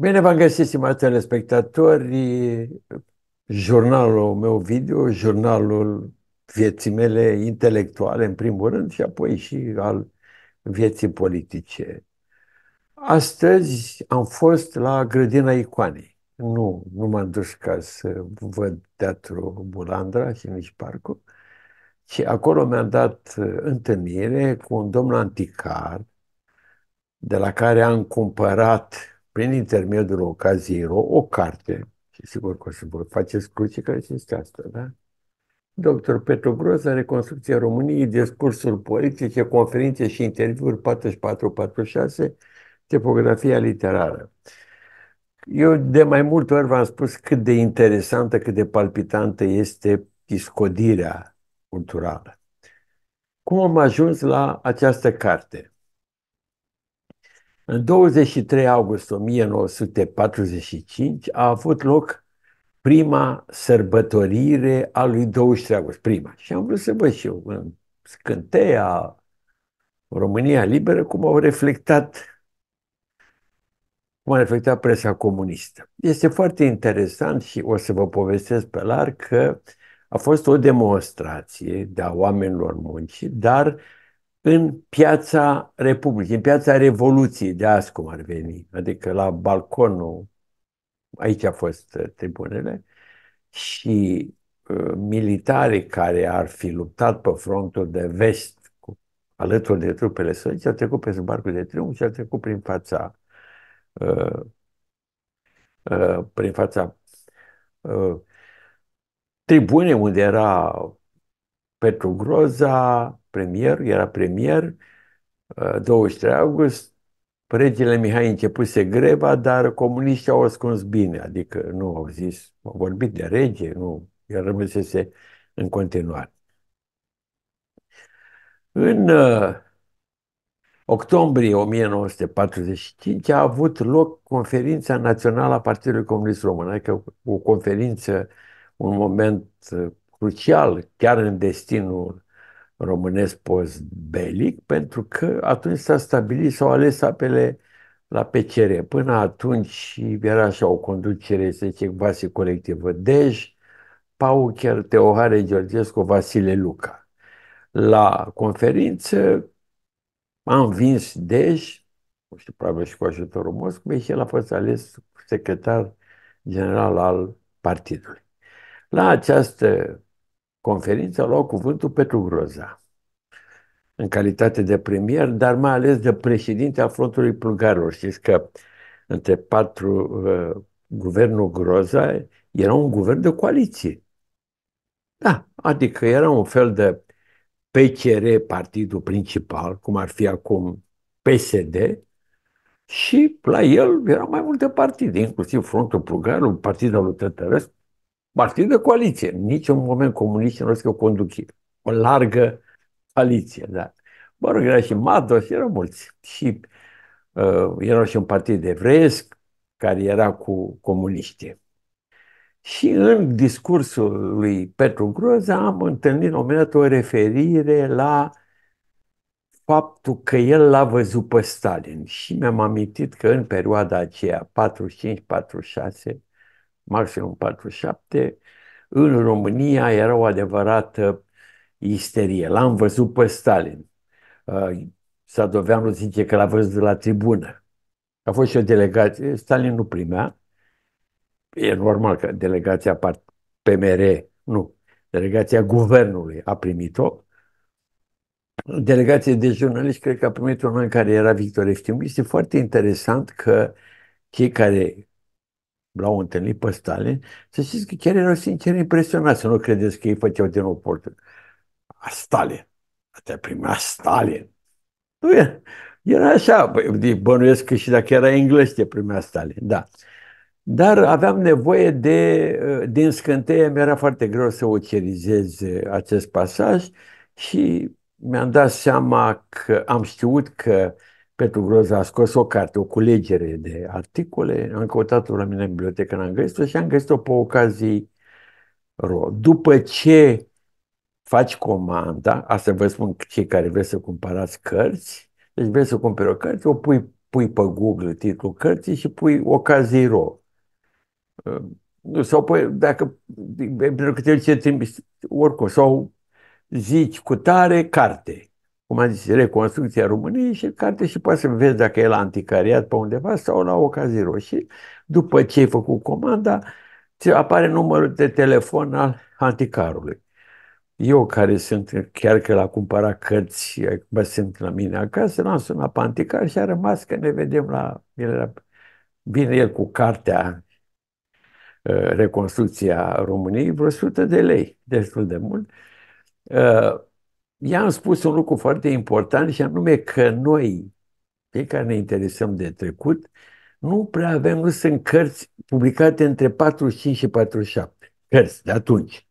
Bine v-am găsit, stimați telespectatori, jurnalul meu video, jurnalul vieții mele intelectuale, în primul rând, și apoi și al vieții politice. Astăzi am fost la Grădina Icoanei. Nu, nu m-am dus ca să văd teatru Bulandra și nici parcul, și acolo mi-am dat întâlnire cu un domn anticar, de la care am cumpărat prin intermediul ocaziei ro, o carte, și sigur că o să vă faceți cruce care este asta, da? Dr. Petru Groza, Reconstrucția României, Discursuri Politice, Conferințe și Interviuri 44-46, Tipografia Literară. Eu de mai multe ori v-am spus cât de interesantă, cât de palpitantă este discodirea culturală. Cum am ajuns la această carte? În 23 august 1945 a avut loc prima sărbătorire a lui 23 august, prima. Și am vrut să văd și eu în scânteia România Liberă cum au reflectat cum a reflectat presa comunistă. Este foarte interesant și o să vă povestesc pe larg că a fost o demonstrație de a oamenilor muncii, dar în piața Republicii, în piața Revoluției, de azi cum ar veni, adică la balconul, aici a fost uh, tribunele, și uh, militarii care ar fi luptat pe frontul de vest cu, alături de trupele sovietice au trecut pe sub de triumf și au trecut prin fața uh, uh, prin fața uh, tribune unde era Petru Groza, premier, era premier, 23 uh, august, Părintele Mihai începuse greva, dar comuniștii au ascuns bine, adică nu au zis, au vorbit de rege, nu, el rămăsese în continuare. În uh, octombrie 1945 a avut loc conferința națională a Partidului Comunist Român, adică o conferință, un moment uh, crucial, chiar în destinul românesc postbelic, pentru că atunci s-a stabilit, s-au ales apele la PCR. Până atunci era așa o conducere, să zice, vase colectivă. Dej, Paucher, Teohare Georgescu, Vasile Luca. La conferință am vins Dej, nu știu, probabil și cu ajutorul Moscovei, și el a fost ales secretar general al partidului. La această conferință luau cuvântul Petru Groza în calitate de premier, dar mai ales de președinte al Frontului Plugarilor, Știți că între patru, uh, guvernul Groza era un guvern de coaliție. Da, adică era un fel de PCR, partidul principal, cum ar fi acum PSD, și la el erau mai multe partide, inclusiv Frontul Plugarul, Partidul Tătărăsc, partid de coaliție. Nici un moment comuniștii nu au conduc O largă coaliție, da. Mă rog, era și Mados, erau mulți. Și uh, erau și un partid evreiesc care era cu comuniștii. Și în discursul lui Petru Groza am întâlnit la un o referire la faptul că el l-a văzut pe Stalin. Și mi-am amintit că în perioada aceea, 45-46, maximum 47, în România era o adevărată isterie. L-am văzut pe Stalin. Uh, Sadoveanu zice că l-a văzut de la tribună. A fost și o delegație, Stalin nu primea, e normal că delegația PMR, nu, delegația guvernului a primit-o, delegație de jurnaliști cred că a primit un an care era Victor Eftimu. Este foarte interesant că cei care l-au întâlnit pe Stalin, să știți că chiar erau sincer impresionați, să nu credeți că ei făceau din oportun. Stalin. Te primea Stalin. Nu e. era așa, bănuiesc că și dacă era englez te primea Stalin, da. Dar aveam nevoie de, uh, din scânteie, mi-era foarte greu să ucerizez uh, acest pasaj și mi-am dat seama că am știut că uh, Petru Groza a scos o carte, o culegere de articole, am căutat-o la mine în bibliotecă, n-am găsit-o și am găsit-o pe ocazii ro. După ce faci comanda, asta vă spun cei care vreți să cumpărați cărți, deci vreți să cumperi o carte, o pui, pui pe Google titlul cărții și pui ocazii ro. Sau pui, dacă, pentru că te ce trimis, oricum, sau zici cu tare carte cum am zis, Reconstrucția României și carte și poate să vezi dacă e la anticariat pe undeva sau la ocazii roșii. După ce ai făcut comanda, ți apare numărul de telefon al anticarului. Eu care sunt, chiar că l-a cumpărat cărți, bă, sunt la mine acasă, l-am sunat pe anticar și a rămas că ne vedem la... El era, vine el cu cartea ă, Reconstrucția României, vreo 100 de lei, destul de mult. Ă, i-am spus un lucru foarte important și anume că noi, cei care ne interesăm de trecut, nu prea avem, nu sunt cărți publicate între 45 și 47, cărți de atunci.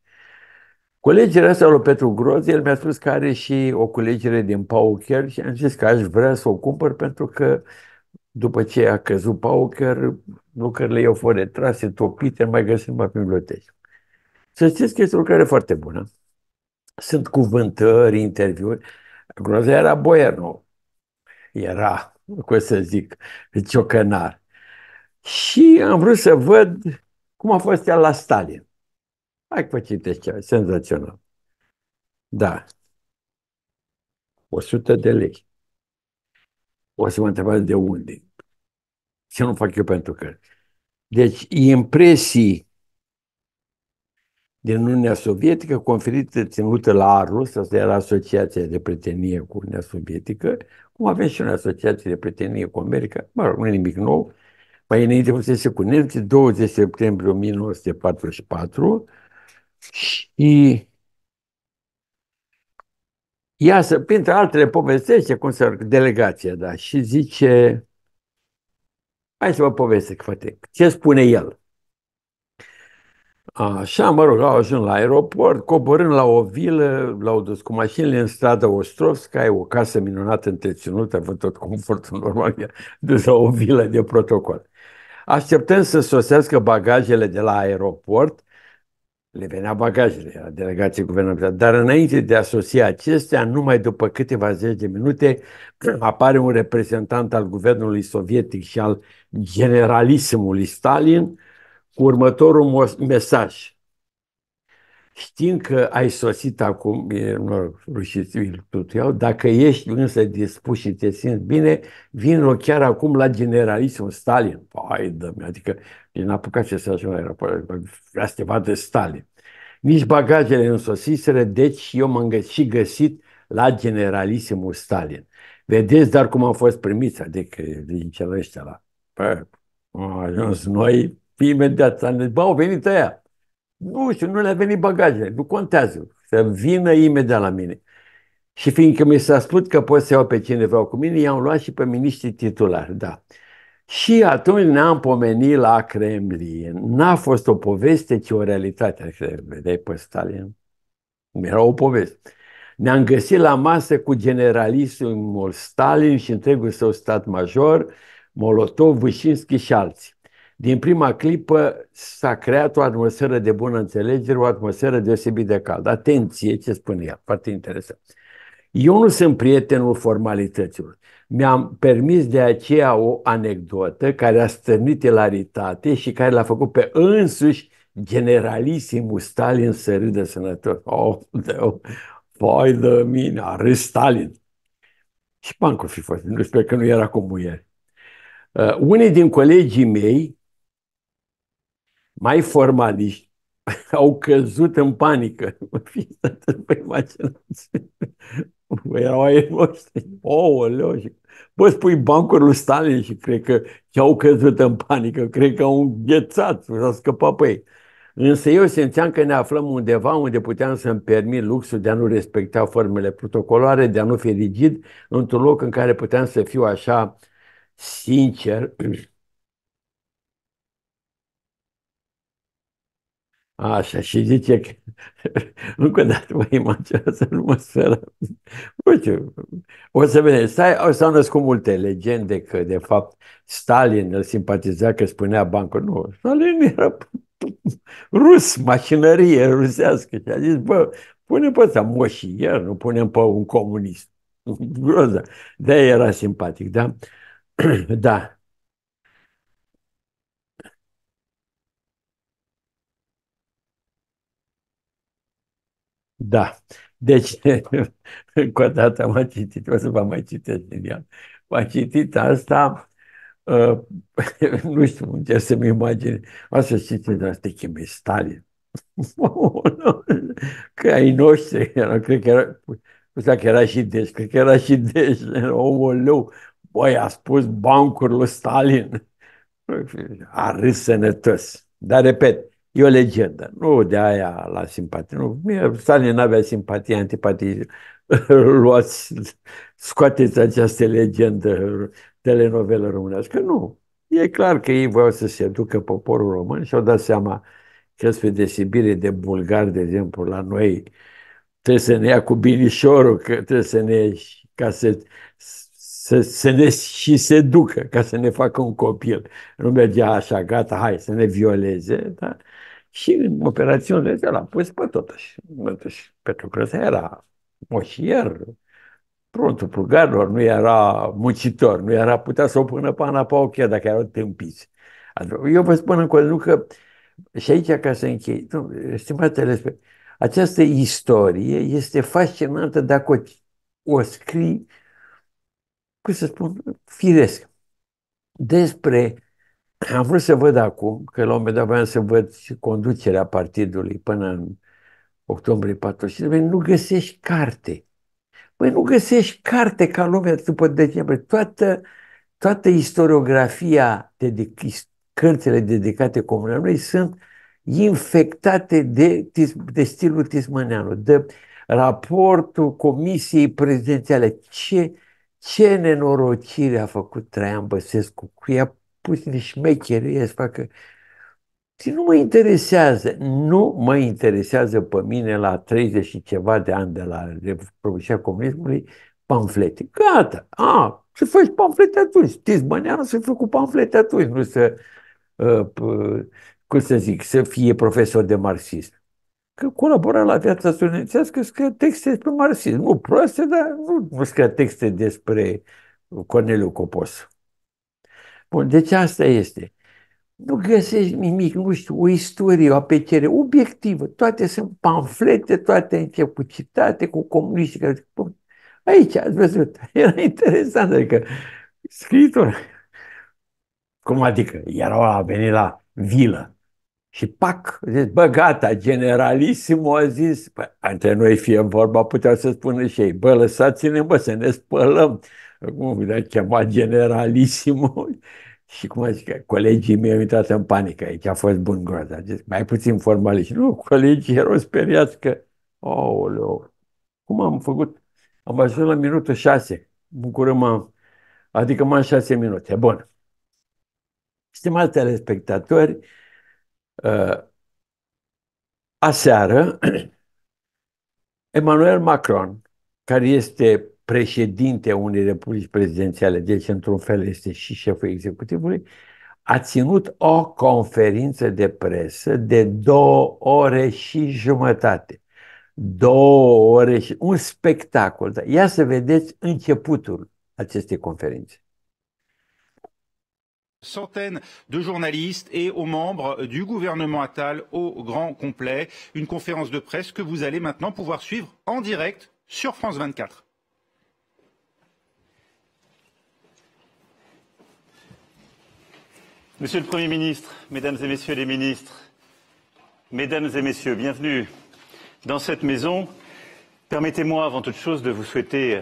Colegerea asta lui Petru Groz, el mi-a spus că are și o colegere din Pauker și am zis că aș vrea să o cumpăr pentru că după ce a căzut Pauker, lucrările i-au fost retrase, topite, nu mai găsim mai biblioteci. Să știți că este o lucrare foarte bună. Sunt cuvântări, interviuri. Groza era nu? Era, cum să zic, ciocănar. Și am vrut să văd cum a fost el la Stalin. Hai că citești ceva, senzațional. Da. 100 de lei. O să mă întrebați de unde. Ce nu fac eu pentru că. Deci, impresii din Uniunea Sovietică, conferită, ținută la Arus, asta era asociația de prietenie cu Uniunea Sovietică, cum avem și noi asociație de prietenie cu America, mă rog, nu e nimic nou, mai înainte fusese cu nemții, 20 septembrie 1944 și ea, să, printre altele, povestește cum se delegația, da, și zice, hai să vă povestesc, frate, ce spune el. Așa, mă rog, au ajuns la aeroport, coborând la o vilă, l-au dus cu mașinile în stradă Ostrovska, e o casă minunată întreținută, având tot confortul normal, dus la o vilă de protocol. Așteptăm să sosească bagajele de la aeroport, le venea bagajele, la delegație guvernamentală, dar înainte de a sosi acestea, numai după câteva zeci de minute, apare un reprezentant al guvernului sovietic și al generalismului Stalin, cu următorul mesaj. Știind că ai sosit acum, e no, rușitul tot eu, dacă ești însă dispus și te simți bine, vin chiar acum la generalismul Stalin. Păi, dă adică n-a apucat ce să ajungă aeroportul, vrea să te vadă Stalin. Nici bagajele nu sosiseră, deci eu m-am găsit, și găsit la generalismul Stalin. Vedeți dar cum am fost primiți, adică din ăștia la... Păi, am ajuns noi imediat. Am zis, bă, au venit aia. Nu știu, nu le-a venit bagajele, nu contează. Să vină imediat la mine. Și fiindcă mi s-a spus că pot să iau pe cine vreau cu mine, i-am luat și pe miniștri titulari, da. Și atunci ne-am pomenit la Kremlin. N-a fost o poveste, ci o realitate. Vedeai pe Stalin? Era o poveste. Ne-am găsit la masă cu generalismul Stalin și întregul său stat major, Molotov, Vâșinski și alții. Din prima clipă s-a creat o atmosferă de bună înțelegere, o atmosferă deosebit de caldă. Atenție ce spune ea, foarte interesant. Eu nu sunt prietenul formalităților. Mi-am permis de aceea o anecdotă care a stârnit ilaritate și care l-a făcut pe însuși generalisimul Stalin să râdă sănătos. Oh, deu, Păi de mine, a râs Stalin. Și pancul fi fost, nu știu că nu era cum Uh, unii din colegii mei mai formaliști au căzut în panică. Vă imaginați? Erau ai noștri. Ouăleu! Și... Bă, spui bancul lui Stalin și cred că ce au căzut în panică. Cred că au înghețat, s-a scăpat pe ei. Însă eu simțeam că ne aflăm undeva unde puteam să-mi permit luxul de a nu respecta formele protocolare, de a nu fi rigid, într-un loc în care puteam să fiu așa sincer Așa, și zice că nu că dată mă imaginez să nu mă sfera. Uite, o să vedem. Stai, s-au născut multe legende că, de fapt, Stalin îl simpatiza că spunea bancul. Nu, Stalin era rus, mașinărie rusească. Și a zis, bă, pune pe ăsta moșier, nu punem pe un comunist. Groză. de era simpatic, da? da. Da. Deci, încă o dată am citit, o să vă mai citesc din ea. Am citit asta, ă, nu știu, încerc să-mi imagine. O să știți, asta, că e Stalin. că ai noștri, era, cred că era, nu știu că era și deci, cred că era și deci, era omul lău, Băi, a spus bancul Stalin. A râs sănătos. Dar, repet, E o legendă. Nu de aia la simpatie. Nu. Stalin avea simpatie, antipatie. Luați, scoateți această legendă telenovelă românească. Nu. E clar că ei voiau să se ducă poporul român și au dat seama că spre desibire de bulgari, de exemplu, la noi trebuie să ne ia cu binișorul, că trebuie să ne ca să, să, să ne și se ducă, ca să ne facă un copil. Nu mergea așa, gata, hai să ne violeze, da? Și în operațiunile astea l-am pus pe totuși. totuși Pentru că ăsta era moșier, prontul pulgarilor, nu era mucitor, nu era putea să o pună pe Ana ochi dacă erau tâmpiți. Eu vă spun încă o că și aici ca să închei, nu, respect, această istorie este fascinantă dacă o, o scrii, cum să spun, firesc, despre am vrut să văd acum, că la un moment dat voiam să văd conducerea partidului până în octombrie 45, nu găsești carte. Păi nu găsești carte ca lumea după decembrie. Toată, toată istoriografia, de cărțile dedicate comunelor sunt infectate de, de stilul tismăneanu, de raportul Comisiei Prezidențiale. Ce, ce nenorocire a făcut Traian Băsescu? Cu ea puțin șmecheri ea să facă. Și nu mă interesează, nu mă interesează pe mine la 30 și ceva de ani de la revoluția comunismului pamflete. Gata, a, să faci pamflete atunci. Știți, Băneanu să fie cu pamflete atunci, nu să, uh, cum să zic, să fie profesor de marxism. Că colabora la viața studențească, scrie texte despre marxism. Nu proaste, dar nu, nu scrie texte despre Corneliu Copos. Bun, deci asta este. Nu găsești nimic, nu știu, o istorie, o pecere obiectivă. Toate sunt pamflete, toate încep cu citate cu comuniști. Aici ați văzut. Era interesant, adică scriitor. Cum adică? Erau a venit la vilă și pac, zis, bă, gata, generalisimul a zis, bă, păi, între noi fie vorba, puteau să spună și ei, bă, lăsați-ne, bă, să ne spălăm. acum de ceva generalisimul. Și cum a zis, că colegii mei au intrat în panică, aici a fost bun groază. A zis, mai puțin formalist. Nu, colegii erau speriați că, aoleu, cum am făcut? Am ajuns la minutul șase, bucurăm, adică mai șase minute. Bun. Stimați telespectatori, Uh, aseară, Emmanuel Macron, care este președinte unei republici prezidențiale, deci într-un fel este și șeful executivului, a ținut o conferință de presă de două ore și jumătate. Două ore și un spectacol. Ia să vedeți începutul acestei conferințe. centaines de journalistes et aux membres du gouvernement Attal au grand complet. Une conférence de presse que vous allez maintenant pouvoir suivre en direct sur France 24. Monsieur le Premier ministre, Mesdames et Messieurs les ministres, Mesdames et Messieurs, bienvenue dans cette maison. Permettez-moi avant toute chose de vous souhaiter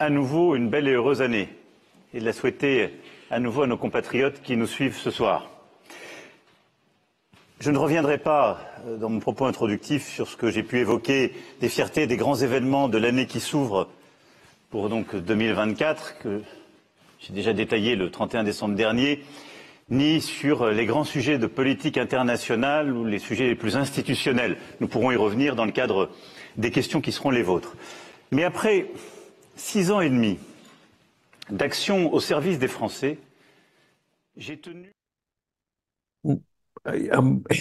à nouveau une belle et heureuse année et de la souhaiter à nouveau à nos compatriotes qui nous suivent ce soir. Je ne reviendrai pas euh, dans mon propos introductif sur ce que j'ai pu évoquer des fiertés des grands événements de l'année qui s'ouvre pour donc 2024 que j'ai déjà détaillé le 31 décembre dernier, ni sur les grands sujets de politique internationale ou les sujets les plus institutionnels. Nous pourrons y revenir dans le cadre des questions qui seront les vôtres. Mais après six ans et demi d'action au service des Français, j'ai tenu.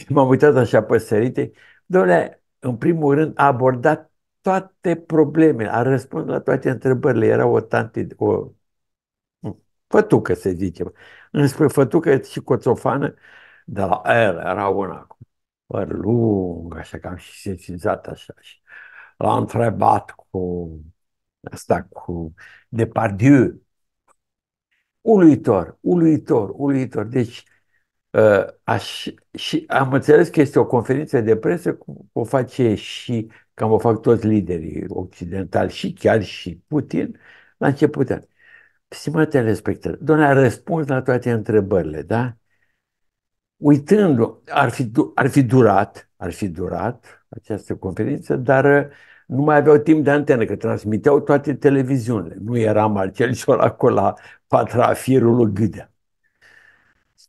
M-am uitat așa pe sărite. Domnule, în primul rând a abordat toate problemele, a răspuns la toate întrebările. Era o tante, o fătucă, să zicem. Înspre fătucă și coțofană, de la el era una cu păr lung, așa că am și sensizat așa. Și l-a întrebat cu asta, cu Depardieu, Uluitor, uluitor, uluitor. Deci, uh, aș, și am înțeles că este o conferință de presă, o face și, cam o fac toți liderii occidentali și chiar și Putin, la început. De Stimate respectări, doamne, a răspuns la toate întrebările, da? Uitându, ar fi, ar fi durat, ar fi durat această conferință, dar ă, nu mai aveau timp de antenă, că transmiteau toate televiziunile. Nu era Marcel acolo la firul lui Gâdea.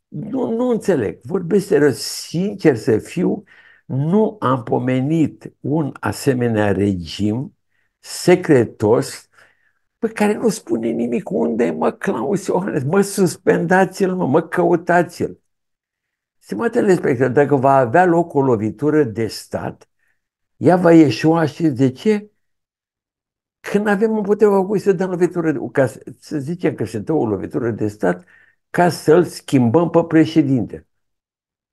Nu, nu înțeleg. Vorbesc serios, sincer să fiu, nu am pomenit un asemenea regim secretos pe care nu spune nimic. Unde e, mă, Claus Iohannes? Mă, suspendați-l, mă, mă căutați-l. Stimatele respectă, dacă va avea loc o lovitură de stat, ea va ieșua și de ce? Când avem împotriva cu să dăm lovitură, ca să, să zicem că se dă o lovitură de stat ca să-l schimbăm pe președinte.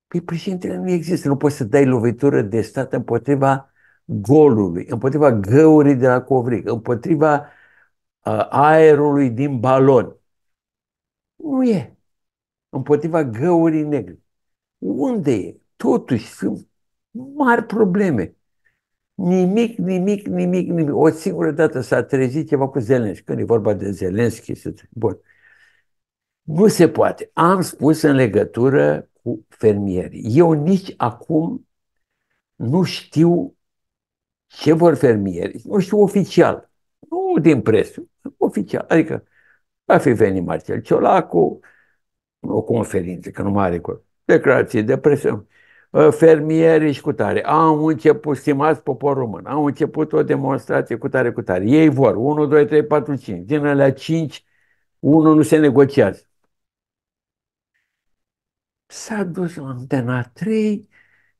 Păi președintele nu există, nu poți să dai lovitură de stat împotriva golului, împotriva găurii de la covric, împotriva uh, aerului din balon. Nu e. Împotriva găurii negre. Unde e? Totuși sunt mari probleme. Nimic, nimic, nimic, nimic. O singură dată s-a trezit ceva cu Zelenski, când e vorba de Zelenski. Bun. Nu se poate. Am spus în legătură cu fermierii. Eu nici acum nu știu ce vor fermierii. Nu știu oficial, nu din presă, oficial. Adică va fi venit Marcel Ciolacu, o conferință, că nu mai are declarație de presă. Ă, fermieri și cu tare. Au început, stimați popor român, au început o demonstrație cu tare, cu tare. Ei vor 1, 2, 3, 4, 5. Din alea 5, 1 nu se negociază. S-a dus la antena 3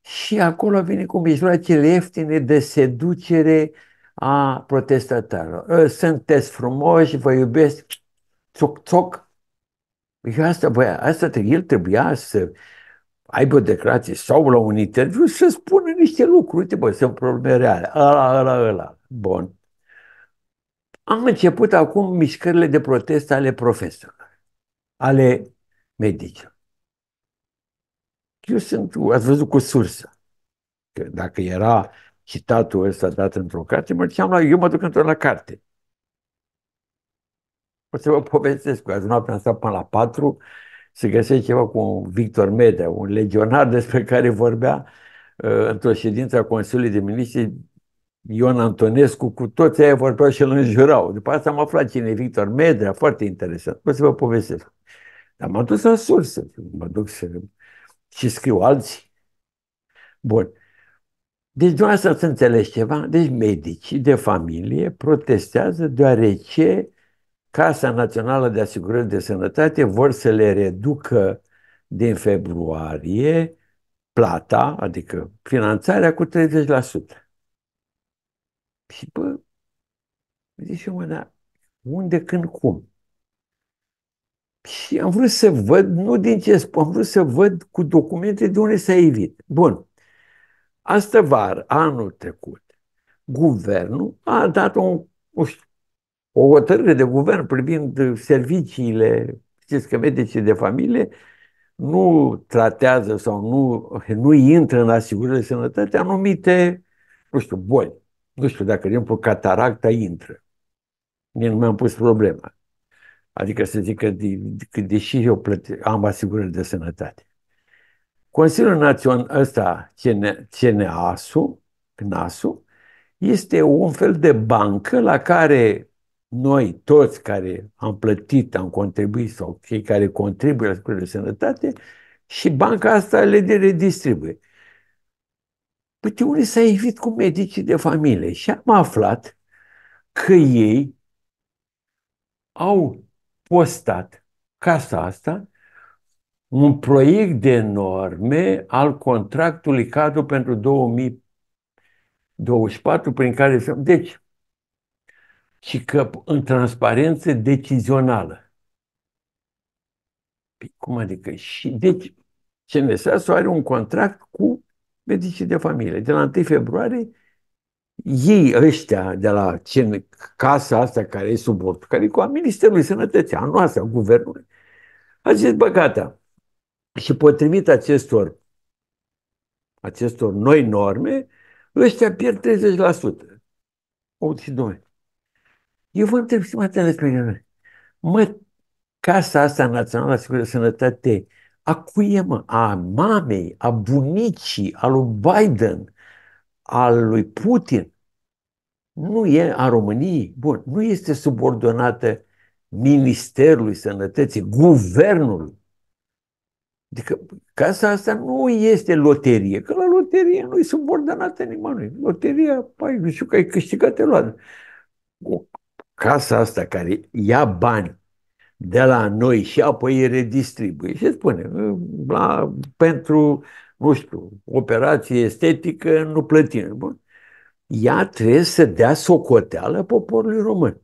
și acolo vine cu mijloacele ieftine de seducere a protestatarilor. Ă, sunteți frumoși, vă iubesc, țoc, țoc. Eu păi asta, bă, asta el trebuia să aibă declarații sau la un interviu să spună niște lucruri. Uite, bă, sunt probleme reale. Ăla, ăla, ăla. Bun. Am început acum mișcările de protest ale profesorilor, ale medicilor. Eu sunt, ați văzut cu sursă. Că dacă era citatul ăsta dat într-o carte, mă duceam la, eu mă duc într-o la carte. O să vă povestesc, azi noaptea am stat până la patru, se găsește ceva cu un Victor Medea, un legionar despre care vorbea ă, într-o ședință a Consiliului de Ministri Ion Antonescu, cu toți aia vorbeau și îl înjurau. După asta am aflat cine e Victor Medea, foarte interesant. Poți să vă povestesc. Dar m-am dus în sursă, mă duc să... și scriu alții. Bun. Deci dumneavoastră să înțelegi ceva? Deci medicii de familie protestează deoarece Casa Națională de Asigurări de Sănătate vor să le reducă din februarie plata, adică finanțarea, cu 30%. Și bă, zice mă, dar unde, când, cum? Și am vrut să văd, nu din ce spun, am vrut să văd cu documente de unde s-a evit. Bun. Asta vară, anul trecut, guvernul a dat un, nu știu, o hotărâre de guvern privind serviciile, știți că medicii de familie nu tratează sau nu, nu intră în asigurările de sănătate anumite, nu știu, boli. Nu știu dacă, de exemplu, cataracta intră. Mie nu mi-am pus problema. Adică să zic că, de, că deși eu plăte, am asigurări de sănătate. Consiliul Național ăsta, CNASU, ul este un fel de bancă la care noi toți care am plătit, am contribuit sau cei care contribuie la securul de sănătate și banca asta le redistribuie. Păi unii s-a evit cu medicii de familie și am aflat că ei au postat casa asta un proiect de norme al contractului cadru pentru 2024 prin care... Deci, și că în transparență decizională. Păi cum adică? Și deci CNSAS are un contract cu medicii de familie. De la 1 februarie ei ăștia de la CN, casa asta care e sub care e cu a Ministerului Sănătății, a noastră, a Guvernului, a zis, bă, gata. Și potrivit acestor, acestor noi norme, ăștia pierd 30%. și noi. Eu vă întreb, stimate respective, mă, Casa asta națională de sănătate, a cui e, mă? A mamei, a bunicii, a lui Biden, a lui Putin. Nu e a României. Bun, nu este subordonată Ministerului Sănătății, Guvernului. Adică casa asta nu este loterie, că la loterie nu e subordonată nimănui. Loteria, pai, nu știu că ai câștigat, te luat. O casa asta care ia bani de la noi și apoi îi redistribuie. Și spune, la, pentru, nu știu, operație estetică nu plătim. Bun. Ea trebuie să dea socoteală poporului român.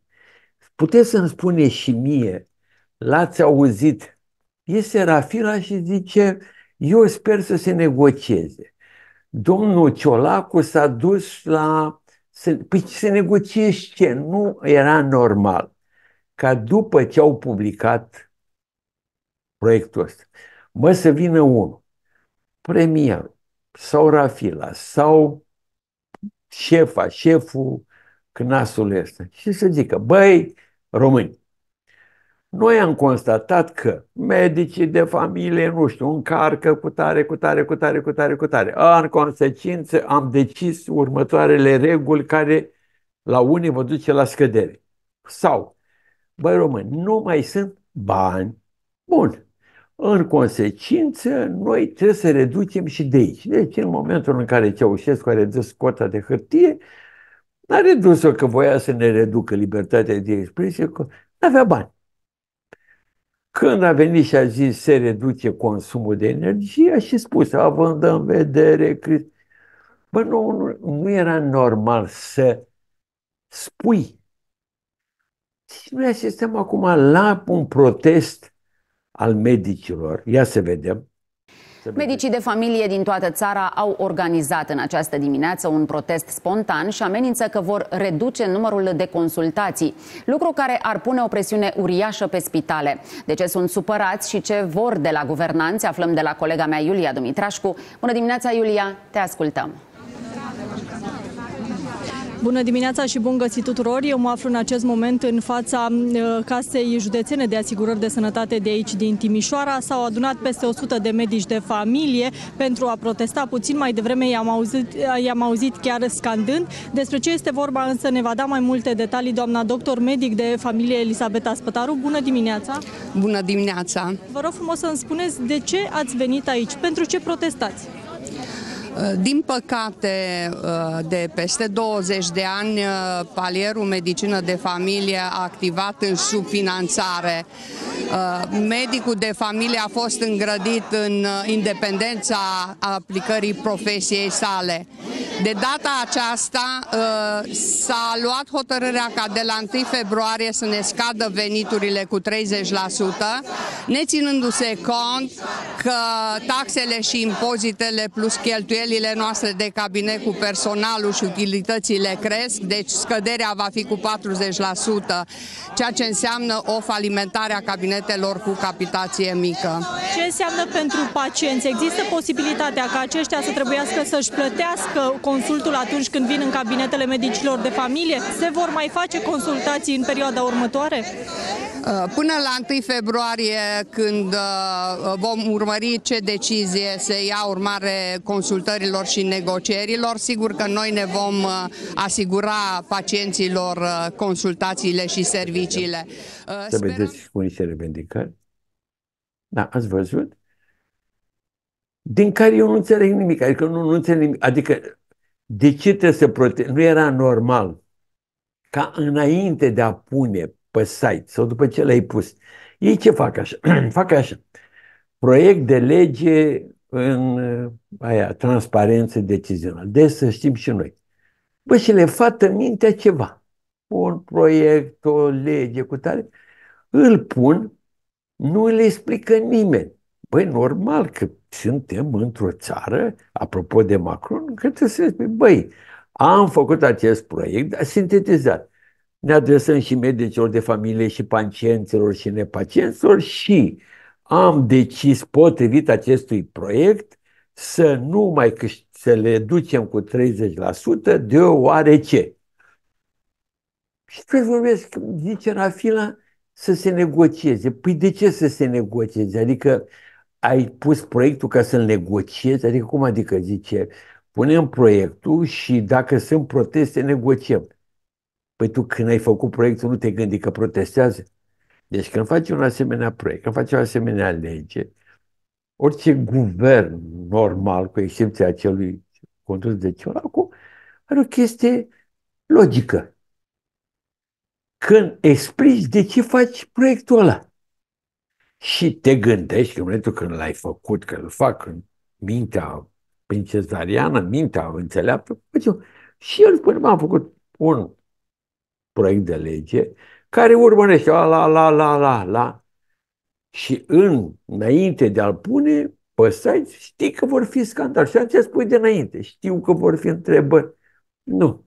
Puteți să-mi spune și mie, l-ați auzit, e Serafila și zice, eu sper să se negocieze. Domnul Ciolacu s-a dus la să, păi să negociezi ce? Nu era normal ca după ce au publicat proiectul ăsta, mă, să vină unul, premierul sau Rafila sau șefa, șeful Cnasul ului ăsta și să zică, băi, români, noi am constatat că medicii de familie, nu știu, încarcă cu tare, cu tare, cu tare, cu tare, cu tare. În consecință am decis următoarele reguli care la unii vă duce la scădere. Sau, băi români, nu mai sunt bani. Bun. În consecință, noi trebuie să reducem și de aici. Deci, în momentul în care Ceaușescu a redus cota de hârtie, n-a redus-o că voia să ne reducă libertatea de expresie, că nu avea bani. Când a venit și a zis se reduce consumul de energie, a și spus, având în vedere Crist... Bă, nu, nu, nu era normal să spui. Și deci noi asistăm acum la un protest al medicilor. Ia să vedem. Medicii de familie din toată țara au organizat în această dimineață un protest spontan și amenință că vor reduce numărul de consultații, lucru care ar pune o presiune uriașă pe spitale. De ce sunt supărați și ce vor de la guvernanți aflăm de la colega mea Iulia Dumitrașcu. Bună dimineața, Iulia, te ascultăm! Bună dimineața și bun găsit tuturor! Eu mă aflu în acest moment în fața uh, Casei Județene de Asigurări de Sănătate de aici din Timișoara. S-au adunat peste 100 de medici de familie pentru a protesta. Puțin mai devreme i-am auzit, uh, i-am auzit chiar scandând. Despre ce este vorba însă ne va da mai multe detalii doamna doctor medic de familie Elisabeta Spătaru. Bună dimineața! Bună dimineața! Vă rog frumos să-mi spuneți de ce ați venit aici, pentru ce protestați? Eh, din păcate, eh, de peste 20 de ani, eh, palierul medicină de familie a activat în subfinanțare. Medicul de familie a fost îngrădit în independența aplicării profesiei sale. De data aceasta s-a luat hotărârea ca de la 1 februarie să ne scadă veniturile cu 30%, ne ținându-se cont că taxele și impozitele plus cheltuieli cheltuielile noastre de cabinet cu personalul și utilitățile cresc, deci scăderea va fi cu 40%, ceea ce înseamnă o falimentare a cabinetelor cu capitație mică. Ce înseamnă pentru pacienți? Există posibilitatea ca aceștia să trebuiască să-și plătească consultul atunci când vin în cabinetele medicilor de familie? Se vor mai face consultații în perioada următoare? Uh, până la 1 februarie, când uh, vom urmări ce decizie se ia urmare consultărilor și negocierilor, sigur că noi ne vom uh, asigura pacienților consultațiile și serviciile. Să Sperăm... vedeți cu niște revendicări. Da, ați văzut? Din care eu nu înțeleg nimic. Adică nu, nu înțeleg nimic. Adică de ce trebuie să protejăm? Nu era normal ca înainte de a pune pe site sau după ce l-ai pus. Ei ce fac așa? fac așa. Proiect de lege în uh, aia, transparență decizională. Deci să știm și noi. Bă, și le fată mintea ceva. Un proiect, o lege cu tare. Îl pun, nu le explică nimeni. Băi, normal că suntem într-o țară, apropo de Macron, că trebuie să spui, băi, am făcut acest proiect, dar sintetizat ne adresăm și medicilor de familie și pacienților și nepacienților și am decis potrivit acestui proiect să nu mai să le ducem cu 30% deoarece. Și tu vorbesc, zice Rafila, să se negocieze. Păi de ce să se negocieze? Adică ai pus proiectul ca să-l negociezi? Adică cum adică zice, punem proiectul și dacă sunt proteste, negociem. Păi tu când ai făcut proiectul nu te gândi că protestează? Deci când faci un asemenea proiect, când faci o asemenea lege, orice guvern normal, cu excepția acelui condus de Ciolacu, are o chestie logică. Când explici de ce faci proiectul ăla și te gândești că în momentul când l-ai făcut, că îl fac în mintea princezariană, mintea înțeleaptă, și el spune, m-am făcut un proiect de lege care urmărește la, la, la, la, la, Și în, înainte de a-l pune pe site, știi că vor fi scandal. Și ce spui de înainte, știu că vor fi întrebări. Nu.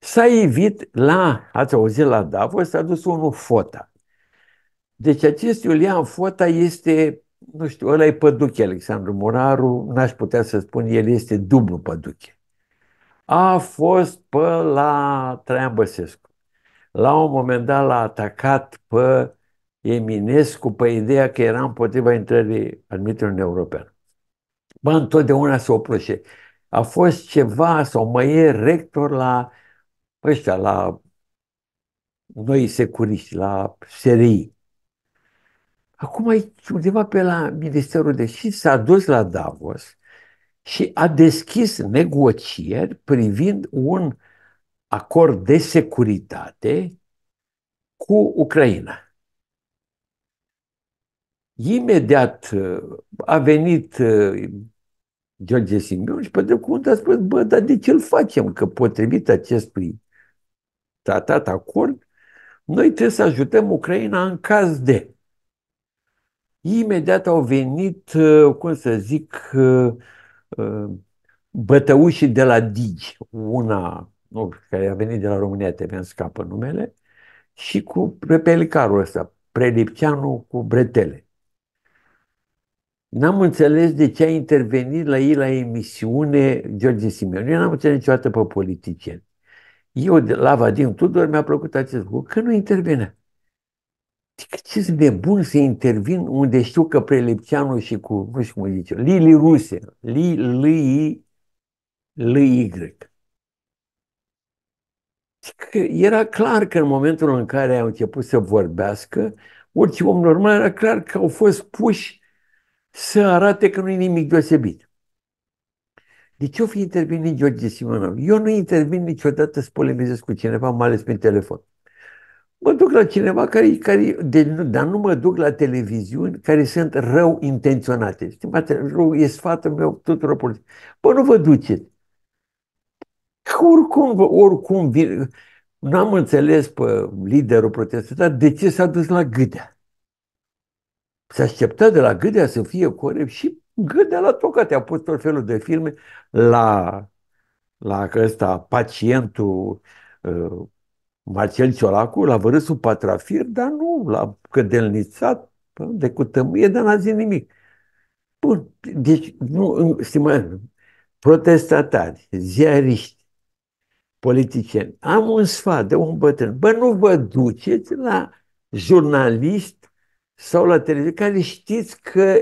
S-a evit la, ați auzit la Davos, s-a dus unul Fota. Deci acest Iulian Fota este, nu știu, ăla e păduche Alexandru Moraru, n-aș putea să spun, el este dublu păduche a fost pe la Traian Băsescu. La un moment dat l-a atacat pe Eminescu pe ideea că era împotriva intrării admitului în european. Bă, întotdeauna se oprește. A fost ceva, sau mai e rector la ăștia, la noi securiști, la SRI. Acum e undeva pe la Ministerul de Știți, s-a dus la Davos și a deschis negocieri privind un acord de securitate cu Ucraina. Imediat uh, a venit uh, George Simion și pe că a spus, bă, dar de ce îl facem? Că potrivit acestui tratat acord, noi trebuie să ajutăm Ucraina în caz de. Imediat au venit, uh, cum să zic, Bătăușii de la Digi, una nu, care a venit de la România, te mi scapă numele, și cu repelicarul ăsta, Prelipceanu cu bretele. N-am înțeles de ce a intervenit la ei la emisiune George Simeon. Eu n-am înțeles niciodată pe politicieni. Eu, de la Vadim Tudor, mi-a plăcut acest lucru, că nu intervenea ce de bun să intervin unde știu că prelepțianul și cu, nu știu cum zice, Lili Ruse, Li, Li, Li, Y. Că era clar că în momentul în care au început să vorbească, orice om normal era clar că au fost puși să arate că nu e nimic deosebit. De ce o fi intervenit George Simonov? Eu nu intervin niciodată să polemizez cu cineva, mai ales prin telefon. Mă duc la cineva care, care de, dar nu mă duc la televiziuni care sunt rău intenționate. Stimați, rău, e sfatul meu tuturor politic. Bă, nu vă duceți. Oricum, oricum, nu n-am înțeles pe liderul protestant de ce s-a dus la Gâdea. S-a așteptat de la Gâdea să fie corect și Gâdea la tocate. A pus tot felul de filme la, la ăsta, pacientul, uh, Marcel Ciolacu l-a vărât sub patrafir, dar nu, l-a cădelnițat de cu tămâie, dar n-a zis nimic. Bun, deci, nu, stimați, protestatari, ziariști, politicieni, am un sfat de un bătrân, bă, nu vă duceți la jurnalist sau la televizor, care știți că,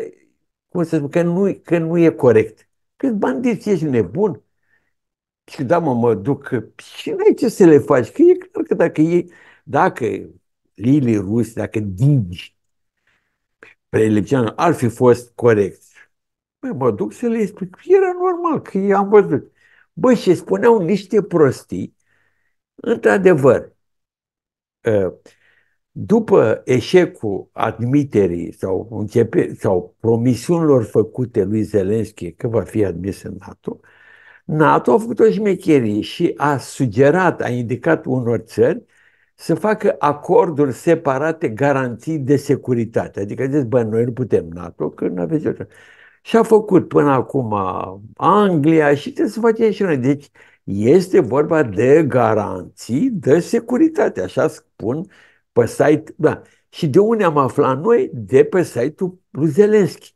cum să spun, că nu, că nu e corect. Că bandiți ești nebun? Și da, mă, mă duc. Și n-ai ce să le faci. Că e clar că dacă ei, dacă Lili Rus, dacă Digi, Prelepceanu, ar fi fost corect. Bă, păi mă duc să le explic. Era normal, că i am văzut. Bă, și spuneau niște prostii. Într-adevăr, ă, după eșecul admiterii sau, începe, sau promisiunilor făcute lui Zelenski că va fi admis în NATO, NATO a făcut o șmecherie și a sugerat, a indicat unor țări să facă acorduri separate, garanții de securitate. Adică zice, bă, noi nu putem NATO, că nu aveți așa. Și a făcut până acum Anglia și trebuie să facem și noi. Deci este vorba de garanții de securitate, așa spun pe site. Da. Și de unde am aflat noi? De pe site-ul Zelenski.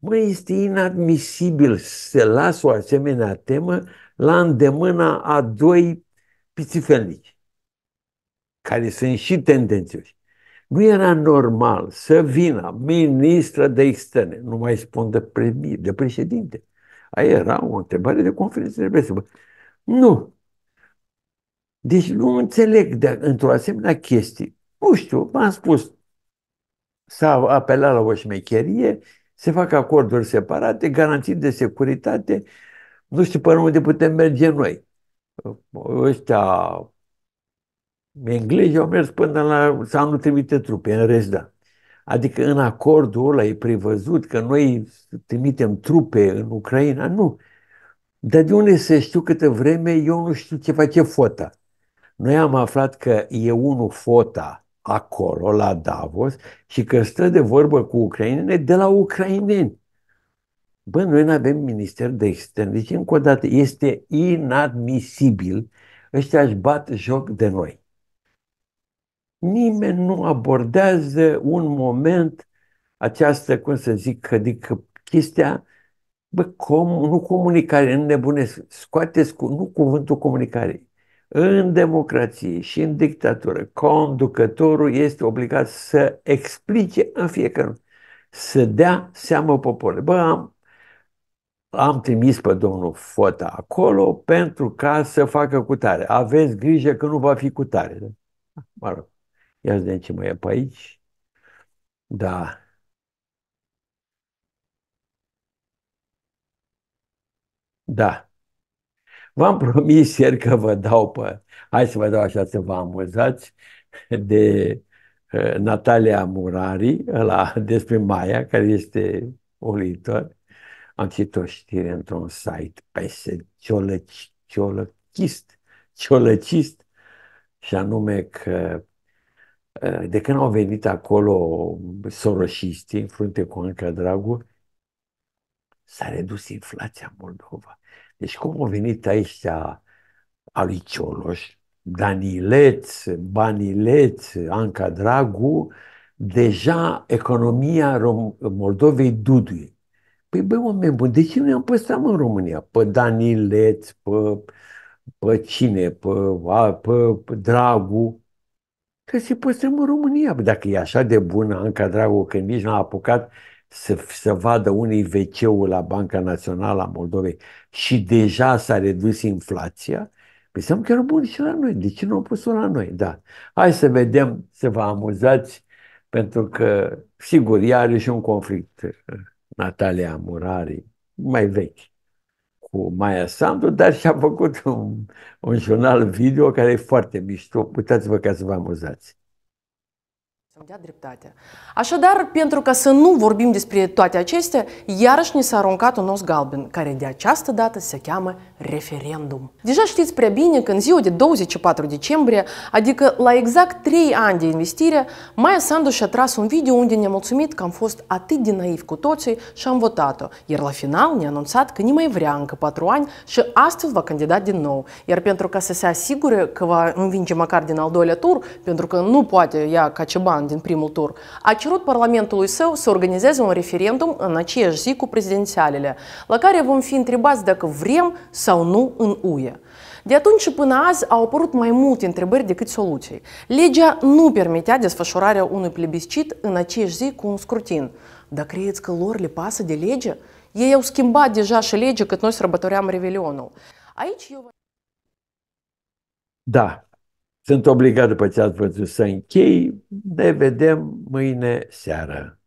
Mă, este inadmisibil să las o asemenea temă la îndemâna a doi pițifelnici, care sunt și tendențioși. Nu era normal să vină ministră de externe, nu mai spun de, premier, de președinte. Aia era o întrebare de conferință de presă. Nu. Deci nu înțeleg de, într-o asemenea chestie. Nu știu, m am spus, s-a apelat la o șmecherie se fac acorduri separate, garanții de securitate, nu știu până unde putem merge noi. Ăștia englezii au mers până la să nu trimite trupe, în rest da. Adică în acordul ăla e prevăzut că noi trimitem trupe în Ucraina, nu. Dar de unde să știu câtă vreme eu nu știu ce face FOTA. Noi am aflat că e unul FOTA, acolo, la Davos, și că stă de vorbă cu ucrainene de la ucraineni. Bă, noi nu avem minister de extern. Deci, încă o dată, este inadmisibil. Ăștia își bat joc de noi. Nimeni nu abordează un moment această, cum să zic, adică chestia, bă, com, nu comunicare, nu nebunesc, scoateți cu, nu cuvântul comunicare, în democrație și în dictatură, conducătorul este obligat să explice în fiecare să dea seama poporului. Bă, am, am trimis pe domnul Fota acolo pentru ca să facă cutare. Aveți grijă că nu va fi cutare. Mă rog, ia de ce mai e pe aici. Da. Da. V-am promis ieri că vă dau pe... Hai să vă dau așa să vă amuzați de eh, Natalia Murari, la despre Maia, care este uluitor. Am citit o știre într-un site pe se ciolăcist, ciolăcist, și anume că eh, de când au venit acolo soroșiștii în frunte cu Anca Dragu, s-a redus inflația în Moldova. Deci cum au venit ăștia lui Cioloș, Danileț, Banileț, Anca Dragu, deja economia Rom- Moldovei duduie. Păi băi, oameni buni, de ce nu i-am păstrat în România? Pe Danileț, pe, pe cine, pe, a, pe, pe Dragu. Că se păstrăm în România. Dacă e așa de bună Anca Dragu, că nici n-a apucat să, să vadă unii wc la Banca Națională a Moldovei, și deja s-a redus inflația, înseamnă că era bun și la noi. De ce nu au pus-o la noi? Da. Hai să vedem, să vă amuzați, pentru că, sigur, ea are și un conflict, uh, Natalia Murari, mai vechi, cu Maia Sandu, dar și-a făcut un, un jurnal video care e foarte mișto. Uitați-vă ca să vă amuzați să dea dreptate. Așadar, pentru ca să nu vorbim despre toate acestea, iarăși ni s-a aruncat un os galben, care de această dată se cheamă referendum. Deja știți prea bine că în ziua de 24 decembrie, adică la exact 3 ani de investire, Maia Sandu și-a tras un video unde ne-a mulțumit că am fost atât de naivi cu toții și am votat-o, iar la final ne-a anunțat că nu mai vrea încă 4 ani și astfel va candida din nou. Iar pentru ca să se asigure că va învinge măcar din al doilea tur, pentru că nu poate ia ca bani din primul tur, a cerut Parlamentului său să organizeze un referendum în aceeași zi cu prezidențialele, la care vom fi întrebați dacă vrem sau nu în UE. De atunci până azi au apărut mai multe întrebări decât soluții. Legea nu permitea desfășurarea unui plebiscit în aceeași zi cu un scrutin. Dar credeți că lor le pasă de lege? Ei au schimbat deja și legea cât noi sărbătoream Revelionul. Aici eu... Da, sunt obligat după ce ați văzut să închei. Ne vedem mâine seară.